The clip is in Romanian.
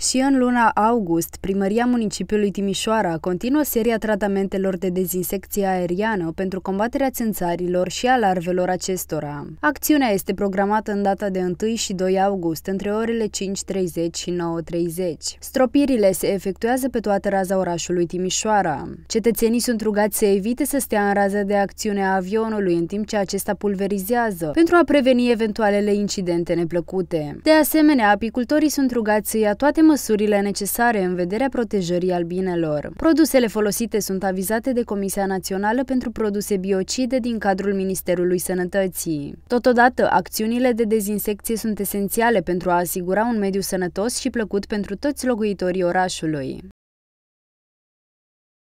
Și în luna august, Primăria Municipiului Timișoara continuă seria tratamentelor de dezinsecție aeriană pentru combaterea țânțarilor și a larvelor acestora. Acțiunea este programată în data de 1 și 2 august, între orele 5.30 și 9.30. Stropirile se efectuează pe toată raza orașului Timișoara. Cetățenii sunt rugați să evite să stea în raza de acțiune a avionului în timp ce acesta pulverizează, pentru a preveni eventualele incidente neplăcute. De asemenea, apicultorii sunt rugați să ia toate măsurile necesare în vederea protejării albinelor. Produsele folosite sunt avizate de Comisia Națională pentru Produse Biocide din cadrul Ministerului Sănătății. Totodată, acțiunile de dezinsecție sunt esențiale pentru a asigura un mediu sănătos și plăcut pentru toți locuitorii orașului.